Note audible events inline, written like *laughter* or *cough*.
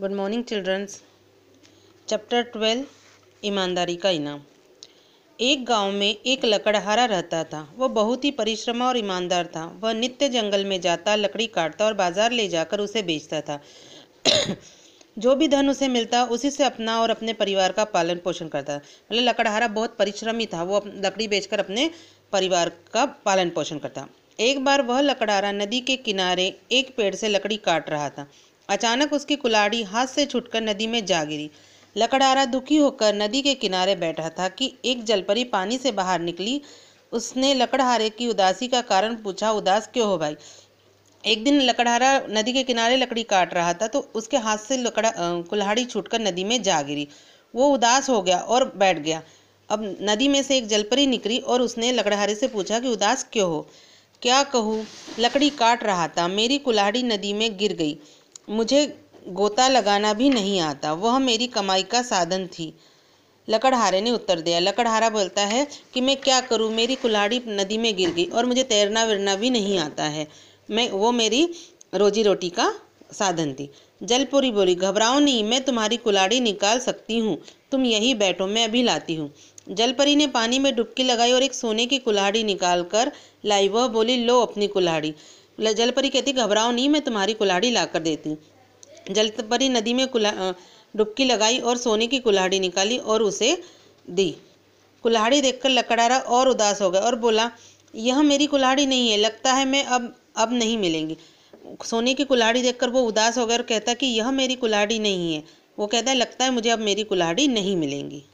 good morning children's chapter twelve ईमानदारी का इनाम एक गांव में एक लकड़हारा रहता था वह बहुत ही परिश्रम और ईमानदार था वह नित्य जंगल में जाता लकड़ी काटता और बाजार ले जाकर उसे बेचता था *coughs* जो भी धन उसे मिलता उसी से अपना और अपने परिवार का पालन पोषण करता मतलब लकड़हारा बहुत परिश्रमी था वो लकड़ी बेचकर अपने परिवार का पालन पोषण करता एक बार वह लकड़हारा नदी के किनारे एक पेड़ से लकड़ी काट रहा था अचानक उसकी कुलाड़ी हाथ से छुटकर नदी में जा गिरी लकड़ारा दुखी होकर नदी के किनारे बैठा था कि एक जलपरी पानी से बाहर निकली उसने लकड़हारे की उदासी का कारण पूछा उदास क्यों हो भाई एक दिन लकड़हारा नदी के किनारे लकड़ी काट रहा था तो उसके हाथ से लकड़ा कुल्हाड़ी छूटकर नदी में जा गिरी वो उदास हो गया और बैठ गया अब नदी में से एक जलपरी निकली और उसने लकड़हारे से पूछा कि उदास क्यों हो क्या कहूँ लकड़ी काट रहा था मेरी कुल्हाड़ी नदी में गिर गई मुझे गोता लगाना भी नहीं आता वह मेरी कमाई का साधन थी लकड़हारे ने उत्तर दिया लकड़हारा बोलता है कि मैं क्या करूं मेरी कुल्हाड़ी नदी में गिर गई और मुझे तैरना विरना भी नहीं आता है मैं वो मेरी रोजी रोटी का साधन थी जलपुरी बोली घबराओ नहीं मैं तुम्हारी कुल्हाड़ी निकाल सकती हूँ तुम यही बैठो मैं अभी लाती हूँ जलपरी ने पानी में डुबकी लगाई और एक सोने की कुल्हाड़ी निकाल कर लाई वह बोली लो अपनी कुल्हाड़ी जलपरी कहती घबराओ नहीं मैं तुम्हारी कुल्हाड़ी ला कर देती जलपरी नदी में कुला डुबकी लगाई और सोने की कुल्हाड़ी निकाली और उसे दी कुल्हाड़ी देखकर लकड़ारा और उदास हो गया और बोला यह मेरी कुल्हाड़ी नहीं है लगता है मैं अब अब नहीं मिलेंगी सोने की कुल्हाड़ी देखकर वो उदास हो गया और कहता कि यह मेरी कुल्हाड़ी नहीं है वो कहता है लगता है मुझे अब मेरी कुल्हाड़ी नहीं मिलेंगी